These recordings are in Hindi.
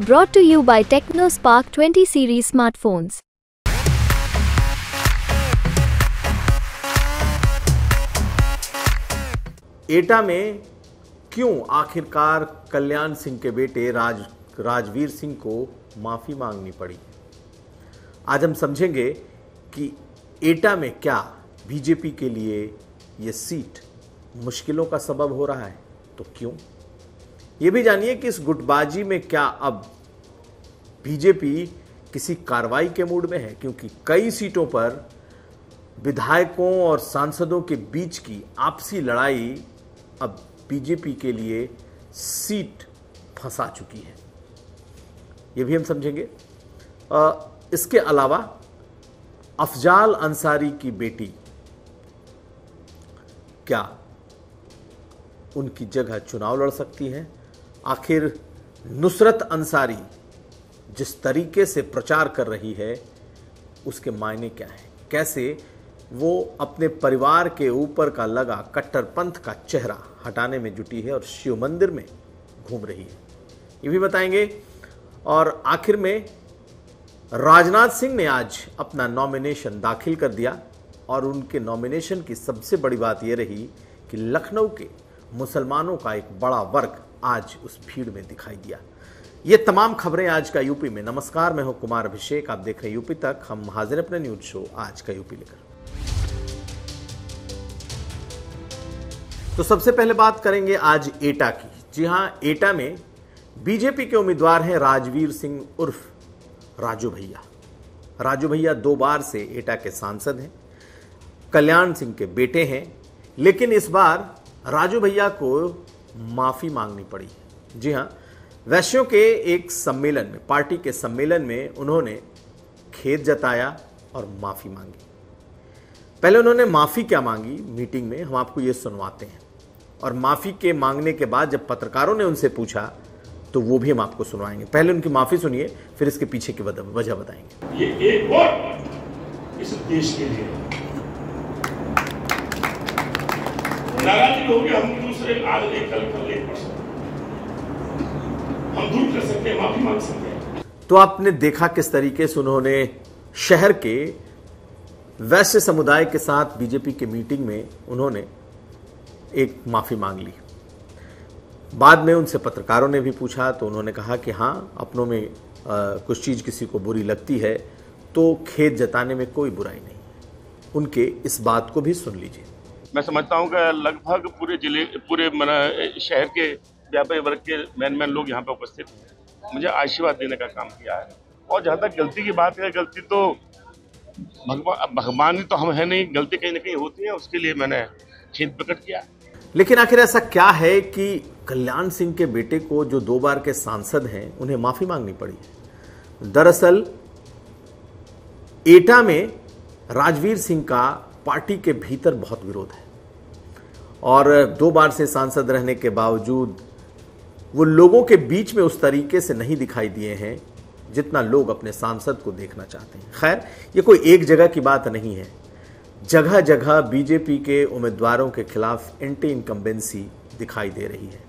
brought to you by TechnoSpark 20 series smartphones. एटा में क्यों आखिरकार कल्याण सिंह के बेटे राज राजवीर सिंह को माफ़ी मांगनी पड़ी आज हम समझेंगे कि एटा में क्या बीजेपी के लिए ये सीट मुश्किलों का सबब हो रहा है तो क्यों ये भी जानिए कि इस गुटबाजी में क्या अब बीजेपी किसी कार्रवाई के मूड में है क्योंकि कई सीटों पर विधायकों और सांसदों के बीच की आपसी लड़ाई अब बीजेपी के लिए सीट फंसा चुकी है यह भी हम समझेंगे आ, इसके अलावा अफजाल अंसारी की बेटी क्या उनकी जगह चुनाव लड़ सकती हैं आखिर नुसरत अंसारी जिस तरीके से प्रचार कर रही है उसके मायने क्या हैं कैसे वो अपने परिवार के ऊपर का लगा कट्टरपंथ का चेहरा हटाने में जुटी है और शिव मंदिर में घूम रही है ये भी बताएंगे और आखिर में राजनाथ सिंह ने आज अपना नॉमिनेशन दाखिल कर दिया और उनके नॉमिनेशन की सबसे बड़ी बात यह रही कि लखनऊ के मुसलमानों का एक बड़ा वर्ग आज उस भीड़ में दिखाई दिया ये तमाम खबरें आज का यूपी में नमस्कार मैं हूं कुमार अभिषेक आप देख रहे हैं यूपी तक हम हाजिर अपने न्यूज शो आज का यूपी लेकर तो सबसे पहले बात करेंगे आज एटा की जी हां एटा में बीजेपी के उम्मीदवार हैं राजवीर सिंह उर्फ राजू भैया राजू भैया दो बार से एटा के सांसद हैं कल्याण सिंह के बेटे हैं लेकिन इस बार राजू भैया को माफ़ी मांगनी पड़ी जी हाँ वैश्यों के एक सम्मेलन में पार्टी के सम्मेलन में उन्होंने खेद जताया और माफ़ी मांगी पहले उन्होंने माफ़ी क्या मांगी मीटिंग में हम आपको ये सुनवाते हैं और माफ़ी के मांगने के बाद जब पत्रकारों ने उनसे पूछा तो वो भी हम आपको सुनवाएंगे पहले उनकी माफ़ी सुनिए फिर इसके पीछे की वजह बताएंगे ये एक वोट इस देश के लिए हम दूसरे आज कल कल नहीं हम दूर कर सकते हैं माफी मांग सकते हैं तो आपने देखा किस तरीके से उन्होंने शहर के वैश्य समुदाय के साथ बीजेपी की मीटिंग में उन्होंने एक माफ़ी मांग ली बाद में उनसे पत्रकारों ने भी पूछा तो उन्होंने कहा कि हाँ अपनों में आ, कुछ चीज़ किसी को बुरी लगती है तो खेत जताने में कोई बुराई नहीं उनके इस बात को भी सुन लीजिए मैं समझता हूँ कि लगभग पूरे जिले पूरे शहर के व्यापारी वर्ग के मैन मैन लोग यहाँ पर उपस्थित हैं मुझे आशीर्वाद देने का काम किया है और जहाँ तक गलती की बात है गलती तो भगवान भगवान तो हम है नहीं गलती कहीं ना कहीं होती है उसके लिए मैंने छेद प्रकट किया लेकिन आखिर ऐसा क्या है कि कल्याण सिंह के बेटे को जो दो बार के सांसद हैं उन्हें माफी मांगनी पड़ी दरअसल एटा में राजवीर सिंह का पार्टी के भीतर बहुत विरोध है और दो बार से सांसद रहने के बावजूद वो लोगों के बीच में उस तरीके से नहीं दिखाई दिए हैं जितना लोग अपने सांसद को देखना चाहते हैं खैर ये कोई एक जगह की बात नहीं है जगह जगह बीजेपी के उम्मीदवारों के खिलाफ एंटी इनकम्बेंसी दिखाई दे रही है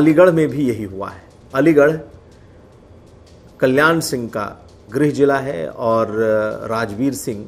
अलीगढ़ में भी यही हुआ है अलीगढ़ कल्याण सिंह का गृह जिला है और राजवीर सिंह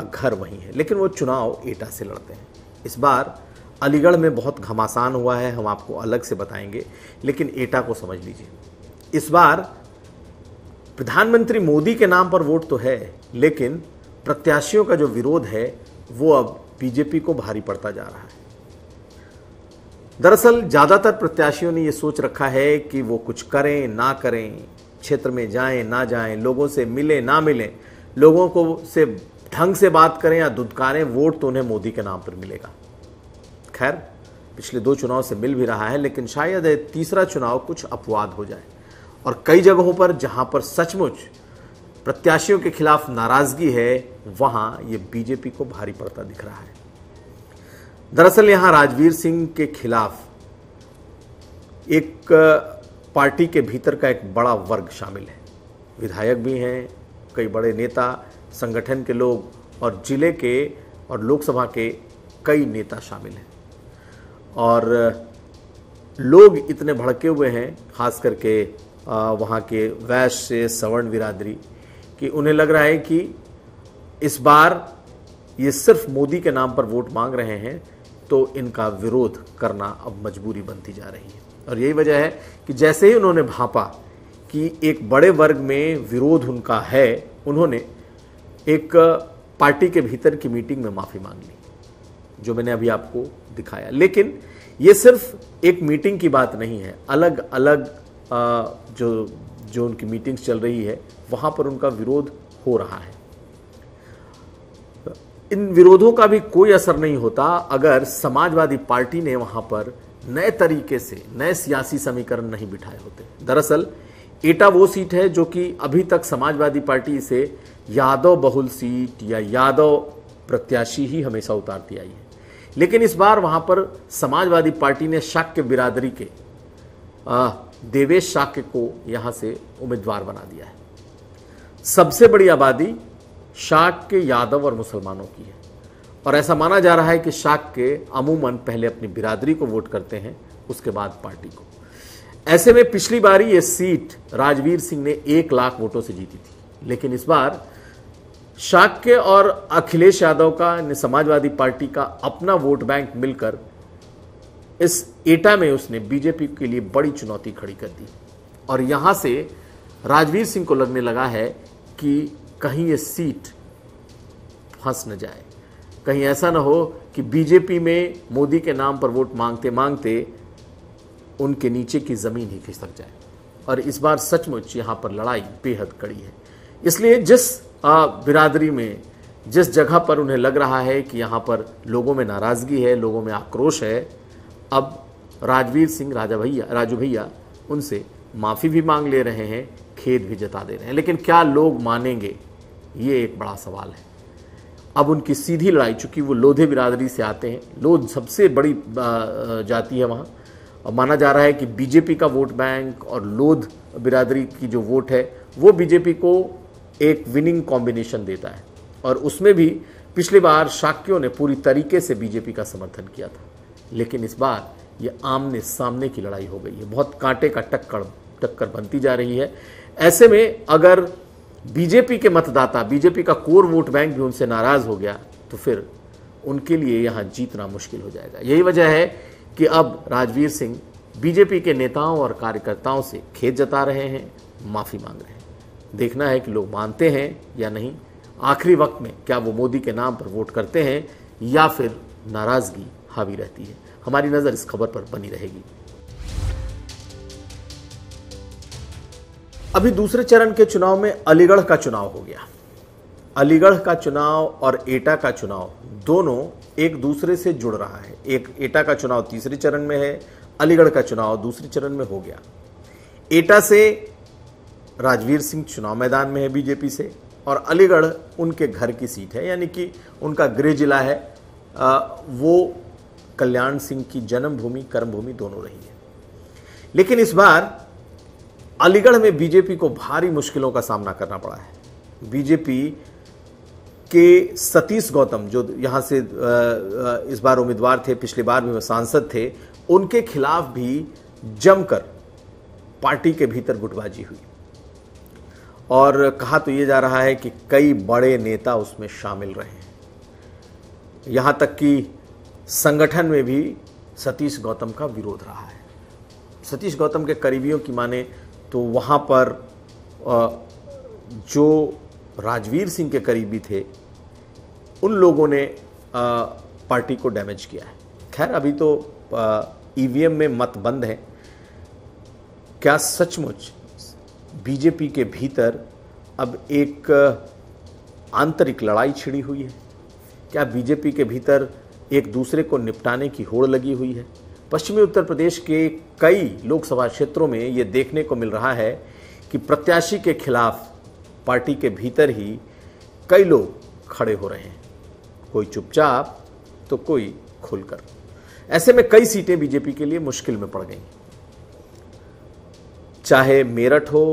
उनका घर वहीं है लेकिन वो चुनाव एटा से लड़ते हैं इस बार अलीगढ़ में बहुत घमासान हुआ है हम आपको अलग से बताएंगे लेकिन एटा को समझ लीजिए इस बार प्रधानमंत्री मोदी के नाम पर वोट तो है लेकिन प्रत्याशियों का जो विरोध है वो अब बीजेपी को भारी पड़ता जा रहा है दरअसल ज़्यादातर प्रत्याशियों ने ये सोच रखा है कि वो कुछ करें ना करें क्षेत्र में जाएं ना जाएं लोगों से मिले ना मिले लोगों को से ढंग से बात करें या दुदकारें वोट तो उन्हें मोदी के नाम पर मिलेगा खैर पिछले दो चुनाव से मिल भी रहा है लेकिन शायद तीसरा चुनाव कुछ अपवाद हो जाए और कई जगहों पर जहां पर सचमुच प्रत्याशियों के खिलाफ नाराजगी है वहां ये बीजेपी को भारी पड़ता दिख रहा है दरअसल यहां राजवीर सिंह के खिलाफ एक पार्टी के भीतर का एक बड़ा वर्ग शामिल है विधायक भी हैं कई बड़े नेता संगठन के लोग और ज़िले के और लोकसभा के कई नेता शामिल हैं और लोग इतने भड़के हुए हैं खास करके वहाँ के वैश्य से सवर्ण बिरादरी कि उन्हें लग रहा है कि इस बार ये सिर्फ मोदी के नाम पर वोट मांग रहे हैं तो इनका विरोध करना अब मजबूरी बनती जा रही है और यही वजह है कि जैसे ही उन्होंने भापा कि एक बड़े वर्ग में विरोध उनका है उन्होंने एक पार्टी के भीतर की मीटिंग में माफ़ी मांग ली जो मैंने अभी आपको दिखाया लेकिन ये सिर्फ एक मीटिंग की बात नहीं है अलग अलग जो जो उनकी मीटिंग्स चल रही है वहां पर उनका विरोध हो रहा है इन विरोधों का भी कोई असर नहीं होता अगर समाजवादी पार्टी ने वहां पर नए तरीके से नए सियासी समीकरण नहीं बिठाए होते दरअसल एटा वो सीट है जो कि अभी तक समाजवादी पार्टी से यादव बहुल सीट या यादव प्रत्याशी ही हमेशा उतारती आई है लेकिन इस बार वहां पर समाजवादी पार्टी ने शाक्य बिरादरी के देवेश शाक्य को यहां से उम्मीदवार बना दिया है सबसे बड़ी आबादी शाक्य यादव और मुसलमानों की है और ऐसा माना जा रहा है कि शाक्य अमूमन पहले अपनी बिरादरी को वोट करते हैं उसके बाद पार्टी को ऐसे में पिछली बारी ये सीट राजवीर सिंह ने एक लाख वोटों से जीती थी लेकिन इस बार शाक्य और अखिलेश यादव का समाजवादी पार्टी का अपना वोट बैंक मिलकर इस एटा में उसने बीजेपी के लिए बड़ी चुनौती खड़ी कर दी और यहां से राजवीर सिंह को लगने लगा है कि कहीं ये सीट फंस न जाए कहीं ऐसा ना हो कि बीजेपी में मोदी के नाम पर वोट मांगते मांगते उनके नीचे की ज़मीन ही खिसक जाए और इस बार सचमुच यहां पर लड़ाई बेहद कड़ी है इसलिए जिस बिरादरी में जिस जगह पर उन्हें लग रहा है कि यहाँ पर लोगों में नाराज़गी है लोगों में आक्रोश है अब राजवीर सिंह राजा भैया राजू भैया उनसे माफ़ी भी मांग ले रहे हैं खेद भी जता दे रहे हैं लेकिन क्या लोग मानेंगे ये एक बड़ा सवाल है अब उनकी सीधी लड़ाई चूंकि वो लोधे बिरादरी से आते हैं लोध सबसे बड़ी जाति है वहाँ और माना जा रहा है कि बीजेपी का वोट बैंक और लोध बिरादरी की जो वोट है वो बीजेपी को एक विनिंग कॉम्बिनेशन देता है और उसमें भी पिछली बार शाक्यों ने पूरी तरीके से बीजेपी का समर्थन किया था लेकिन इस बार ये आमने सामने की लड़ाई हो गई है बहुत कांटे का टक्कर टक्कर बनती जा रही है ऐसे में अगर बीजेपी के मतदाता बीजेपी का कोर वोट बैंक भी उनसे नाराज हो गया तो फिर उनके लिए यहाँ जीतना मुश्किल हो जाएगा यही वजह है कि अब राजवीर सिंह बीजेपी के नेताओं और कार्यकर्ताओं से खेत जता रहे हैं माफ़ी मांग रहे हैं देखना है कि लोग मानते हैं या नहीं आखिरी वक्त में क्या वो मोदी के नाम पर वोट करते हैं या फिर नाराज़गी हावी रहती है हमारी नज़र इस खबर पर बनी रहेगी अभी दूसरे चरण के चुनाव में अलीगढ़ का चुनाव हो गया अलीगढ़ का चुनाव और एटा का चुनाव दोनों एक दूसरे से जुड़ रहा है एक एटा का चुनाव तीसरे चरण में है अलीगढ़ का चुनाव दूसरे चरण में हो गया एटा से राजवीर सिंह चुनाव मैदान में है बीजेपी से और अलीगढ़ उनके घर की सीट है यानी कि उनका गृह जिला है आ, वो कल्याण सिंह की जन्मभूमि कर्मभूमि दोनों रही है लेकिन इस बार अलीगढ़ में बीजेपी को भारी मुश्किलों का सामना करना पड़ा है बीजेपी के सतीश गौतम जो यहाँ से इस बार उम्मीदवार थे पिछली बार भी सांसद थे उनके खिलाफ भी जमकर पार्टी के भीतर गुटबाजी हुई और कहा तो ये जा रहा है कि कई बड़े नेता उसमें शामिल रहे यहाँ तक कि संगठन में भी सतीश गौतम का विरोध रहा है सतीश गौतम के करीबियों की माने तो वहाँ पर जो राजवीर सिंह के करीबी थे उन लोगों ने पार्टी को डैमेज किया है खैर अभी तो ईवीएम में मत बंद है क्या सचमुच बीजेपी के भीतर अब एक आंतरिक लड़ाई छिड़ी हुई है क्या बीजेपी के भीतर एक दूसरे को निपटाने की होड़ लगी हुई है पश्चिमी उत्तर प्रदेश के कई लोकसभा क्षेत्रों में ये देखने को मिल रहा है कि प्रत्याशी के खिलाफ पार्टी के भीतर ही कई लोग खड़े हो रहे हैं कोई चुपचाप तो कोई खुलकर ऐसे में कई सीटें बीजेपी के लिए मुश्किल में पड़ गई चाहे मेरठ हो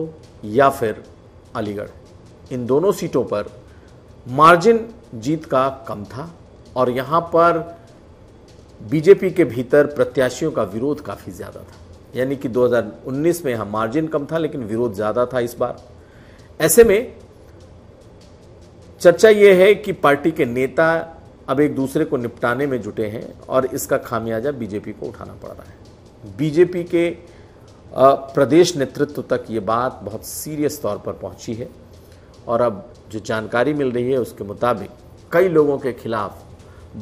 या फिर अलीगढ़ इन दोनों सीटों पर मार्जिन जीत का कम था और यहाँ पर बीजेपी के भीतर प्रत्याशियों का विरोध काफ़ी ज़्यादा था यानी कि 2019 में यहाँ मार्जिन कम था लेकिन विरोध ज़्यादा था इस बार ऐसे में चर्चा ये है कि पार्टी के नेता अब एक दूसरे को निपटाने में जुटे हैं और इसका खामियाजा बीजेपी को उठाना पड़ रहा है बीजेपी के प्रदेश नेतृत्व तक ये बात बहुत सीरियस तौर पर पहुंची है और अब जो जानकारी मिल रही है उसके मुताबिक कई लोगों के खिलाफ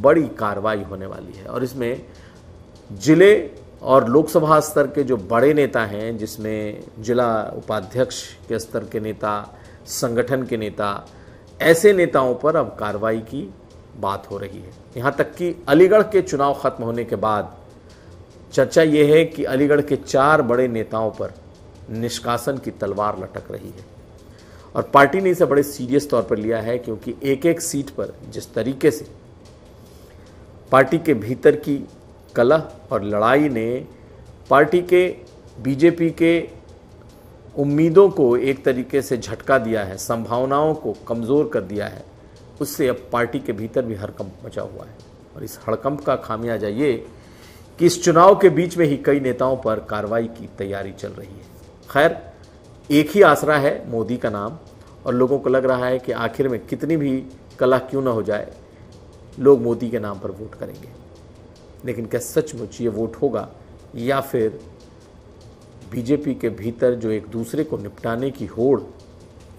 बड़ी कार्रवाई होने वाली है और इसमें जिले और लोकसभा स्तर के जो बड़े नेता हैं जिसमें जिला उपाध्यक्ष के स्तर के नेता संगठन के नेता ऐसे नेताओं पर अब कार्रवाई की बात हो रही है यहाँ तक कि अलीगढ़ के चुनाव खत्म होने के बाद चर्चा ये है कि अलीगढ़ के चार बड़े नेताओं पर निष्कासन की तलवार लटक रही है और पार्टी ने इसे बड़े सीरियस तौर पर लिया है क्योंकि एक एक सीट पर जिस तरीके से पार्टी के भीतर की कलह और लड़ाई ने पार्टी के बीजेपी के उम्मीदों को एक तरीके से झटका दिया है संभावनाओं को कमज़ोर कर दिया है उससे अब पार्टी के भीतर भी हड़कंप मचा हुआ है और इस हड़कंप का खामियाजा ये कि इस चुनाव के बीच में ही कई नेताओं पर कार्रवाई की तैयारी चल रही है खैर एक ही आसरा है मोदी का नाम और लोगों को लग रहा है कि आखिर में कितनी भी कला क्यों ना हो जाए लोग मोदी के नाम पर वोट करेंगे लेकिन क्या सचमुच ये वोट होगा या फिर बीजेपी के भीतर जो एक दूसरे को निपटाने की होड़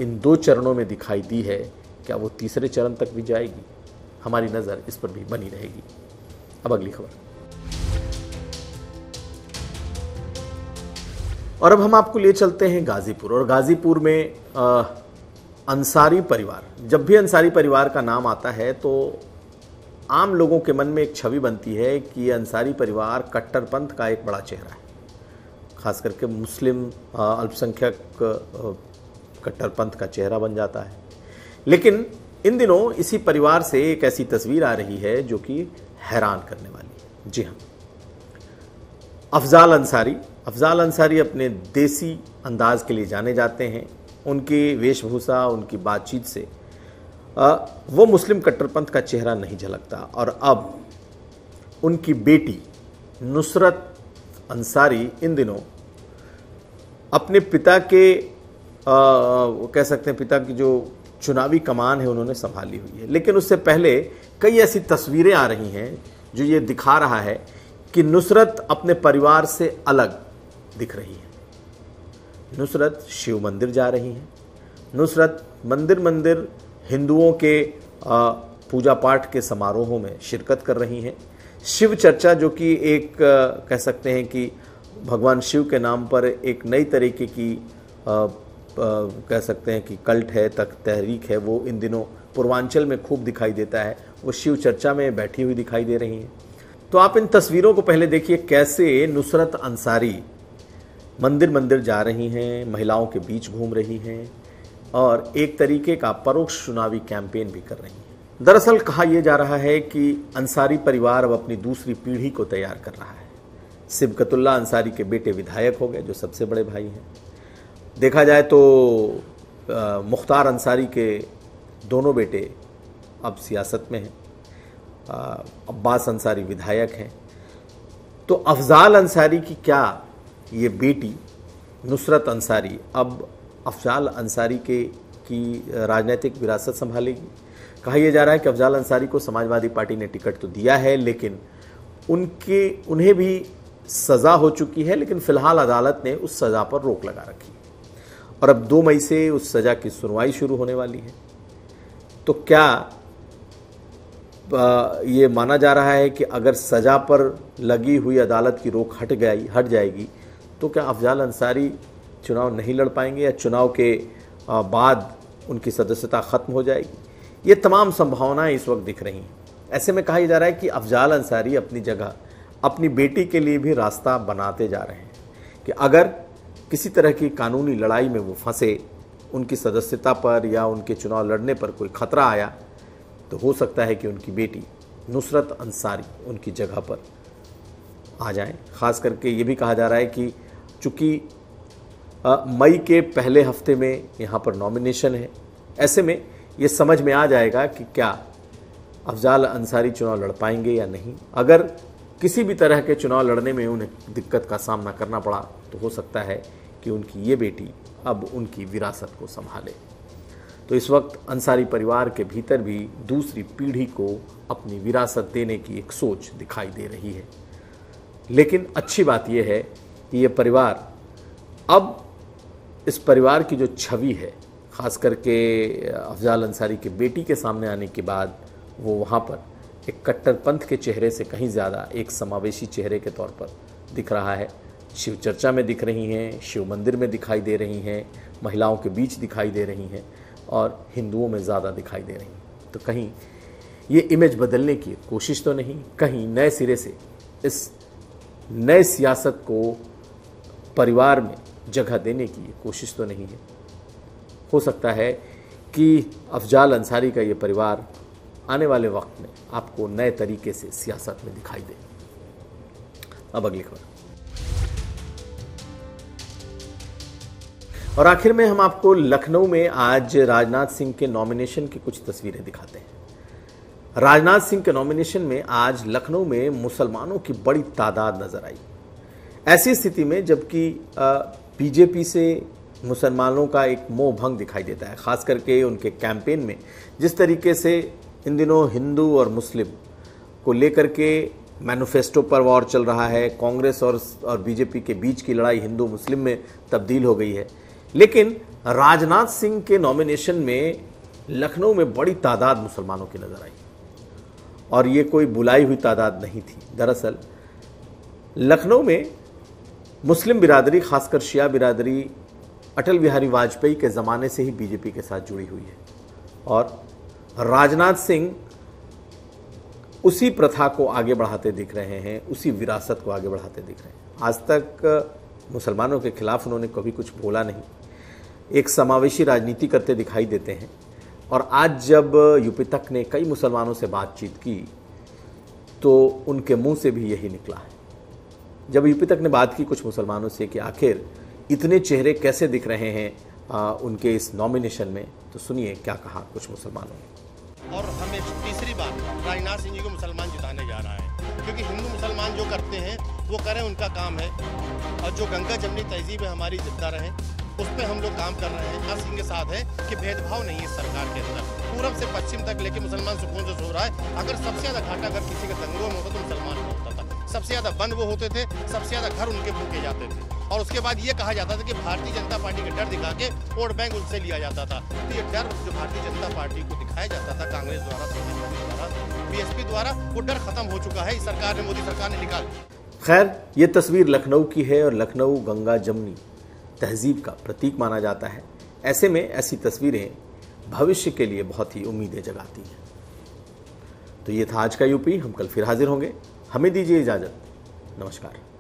इन दो चरणों में दिखाई दी है क्या वो तीसरे चरण तक भी जाएगी हमारी नज़र इस पर भी बनी रहेगी अब अगली खबर और अब हम आपको लिए चलते हैं गाज़ीपुर और गाज़ीपुर में आ, अंसारी परिवार जब भी अंसारी परिवार का नाम आता है तो आम लोगों के मन में एक छवि बनती है कि ये अंसारी परिवार कट्टरपंथ का एक बड़ा चेहरा है खास करके मुस्लिम अल्पसंख्यक कट्टरपंथ का चेहरा बन जाता है लेकिन इन दिनों इसी परिवार से एक ऐसी तस्वीर आ रही है जो कि हैरान करने वाली है जी हाँ अफजाल अंसारी अफजाल अंसारी अपने देसी अंदाज के लिए जाने जाते हैं उनकी वेशभूषा उनकी बातचीत से वो मुस्लिम कट्टरपंथ का चेहरा नहीं झलकता और अब उनकी बेटी नुसरत अंसारी इन दिनों अपने पिता के आ, कह सकते हैं पिता की जो चुनावी कमान है उन्होंने संभाली हुई है लेकिन उससे पहले कई ऐसी तस्वीरें आ रही हैं जो ये दिखा रहा है कि नुसरत अपने परिवार से अलग दिख रही है नुसरत शिव मंदिर जा रही हैं नुसरत मंदिर मंदिर हिंदुओं के पूजा पाठ के समारोहों में शिरकत कर रही हैं शिव चर्चा जो कि एक कह सकते हैं कि भगवान शिव के नाम पर एक नई तरीके की आ, आ, कह सकते हैं कि कल्ट है तक तहरीक है वो इन दिनों पूर्वांचल में खूब दिखाई देता है वो शिव चर्चा में बैठी हुई दिखाई दे रही हैं तो आप इन तस्वीरों को पहले देखिए कैसे नुसरत अंसारी मंदिर मंदिर जा रही हैं महिलाओं के बीच घूम रही हैं और एक तरीके का परोक्ष चुनावी कैंपेन भी कर रही हैं दरअसल कहा यह जा रहा है कि अंसारी परिवार अब अपनी दूसरी पीढ़ी को तैयार कर रहा है सिबकतुल्ला अंसारी के बेटे विधायक हो गए जो सबसे बड़े भाई हैं देखा जाए तो मुख्तार अंसारी के दोनों बेटे अब सियासत में हैं अब्बास अंसारी विधायक हैं तो अफजाल अंसारी की क्या ये बेटी नुसरत अंसारी अब अफजाल अंसारी के की राजनीतिक विरासत संभालेगी कहा यह जा रहा है कि अफजाल अंसारी को समाजवादी पार्टी ने टिकट तो दिया है लेकिन उनके उन्हें भी सज़ा हो चुकी है लेकिन फ़िलहाल अदालत ने उस सज़ा पर रोक लगा रखी और अब दो मई से उस सज़ा की सुनवाई शुरू होने वाली है तो क्या ये माना जा रहा है कि अगर सज़ा पर लगी हुई अदालत की रोक हट गई हट जाएगी तो क्या अफजाल अंसारी चुनाव नहीं लड़ पाएंगे या चुनाव के बाद उनकी सदस्यता ख़त्म हो जाएगी ये तमाम संभावनाएं इस वक्त दिख रही हैं ऐसे में कहा जा रहा है कि अफजाल अंसारी अपनी जगह अपनी बेटी के लिए भी रास्ता बनाते जा रहे हैं कि अगर किसी तरह की कानूनी लड़ाई में वो फंसे उनकी सदस्यता पर या उनके चुनाव लड़ने पर कोई खतरा आया तो हो सकता है कि उनकी बेटी नुसरत अंसारी उनकी जगह पर आ जाए खास करके ये भी कहा जा रहा है कि चूँकि मई के पहले हफ्ते में यहाँ पर नॉमिनेशन है ऐसे में ये समझ में आ जाएगा कि क्या अफजाल अंसारी चुनाव लड़ पाएंगे या नहीं अगर किसी भी तरह के चुनाव लड़ने में उन्हें दिक्कत का सामना करना पड़ा तो हो सकता है कि उनकी ये बेटी अब उनकी विरासत को संभाले तो इस वक्त अंसारी परिवार के भीतर भी दूसरी पीढ़ी को अपनी विरासत देने की एक सोच दिखाई दे रही है लेकिन अच्छी बात यह है कि ये परिवार अब इस परिवार की जो छवि है ख़ास करके अफजाल अंसारी की बेटी के सामने आने के बाद वो वहाँ पर एक कट्टरपंथ के चेहरे से कहीं ज़्यादा एक समावेशी चेहरे के तौर पर दिख रहा है शिव चर्चा में दिख रही हैं शिव मंदिर में दिखाई दे रही हैं महिलाओं के बीच दिखाई दे रही हैं और हिंदुओं में ज़्यादा दिखाई दे रही हैं तो कहीं ये इमेज बदलने की कोशिश तो नहीं कहीं नए सिरे से इस नए सियासत को परिवार में जगह देने की कोशिश तो नहीं है हो सकता है कि अफजाल अंसारी का ये परिवार आने वाले वक्त में आपको नए तरीके से सियासत में दिखाई दे अब अगली खबर और आखिर में हम आपको लखनऊ में आज राजनाथ सिंह के नॉमिनेशन की कुछ तस्वीरें दिखाते हैं राजनाथ सिंह के नॉमिनेशन में आज लखनऊ में मुसलमानों की बड़ी तादाद नजर आई ऐसी स्थिति में जबकि बीजेपी से मुसलमानों का एक मोह भंग दिखाई देता है ख़ास करके उनके कैंपेन में जिस तरीके से इन दिनों हिंदू और मुस्लिम को लेकर के मैनिफेस्टो पर वॉर चल रहा है कांग्रेस और और बीजेपी के बीच की लड़ाई हिंदू मुस्लिम में तब्दील हो गई है लेकिन राजनाथ सिंह के नॉमिनेशन में लखनऊ में बड़ी तादाद मुसलमानों की नज़र आई और ये कोई बुलाई हुई तादाद नहीं थी दरअसल लखनऊ में मुस्लिम बिरादरी खासकर शिया बिरादरी अटल बिहारी वाजपेयी के ज़माने से ही बीजेपी के साथ जुड़ी हुई है और राजनाथ सिंह उसी प्रथा को आगे बढ़ाते दिख रहे हैं उसी विरासत को आगे बढ़ाते दिख रहे हैं आज तक मुसलमानों के खिलाफ उन्होंने कभी कुछ बोला नहीं एक समावेशी राजनीति करते दिखाई देते हैं और आज जब यूपी तक ने कई मुसलमानों से बातचीत की तो उनके मुंह से भी यही निकला है जब यूपी तक ने बात की कुछ मुसलमानों से कि आखिर इतने चेहरे कैसे दिख रहे हैं आ, उनके इस नॉमिनेशन में तो सुनिए क्या कहा कुछ मुसलमानों ने और हमें तीसरी बार राजनाथ सिंह जी को मुसलमान जिताने जा रहा है क्योंकि हिंदू मुसलमान जो करते हैं वो करें उनका काम है और जो गंगा जमनी तहजीब है हमारी जिंदा रहे उस पर हम लोग काम कर रहे हैं हर सिंह के साथ है कि भेदभाव नहीं है सरकार के अंदर पूरब से पश्चिम तक लेके मुसलमान सुकून से सो रहा है अगर सबसे ज़्यादा घाटा अगर किसी के दंगों में होगा तो मुसलमान सबसे ज़्यादा बंद वो होते थे सबसे ज़्यादा घर उनके फूके जाते थे और उसके बाद ये कहा जाता था कि भारतीय जनता पार्टी के डर दिखा के वोट बैंक उनसे लिया जाता था तो ये डर जो भारतीय जनता पार्टी को दिखाया जाता था कांग्रेस द्वारा बीएसपी द्वारा वो डर खत्म हो चुका है इस सरकार ने मोदी सरकार ने निकाल खैर ये तस्वीर लखनऊ की है और लखनऊ गंगा जमनी तहजीब का प्रतीक माना जाता है ऐसे में ऐसी तस्वीरें भविष्य के लिए बहुत ही उम्मीदें जगाती हैं तो ये था आज का यूपी हम कल फिर हाजिर होंगे हमें दीजिए इजाज़त नमस्कार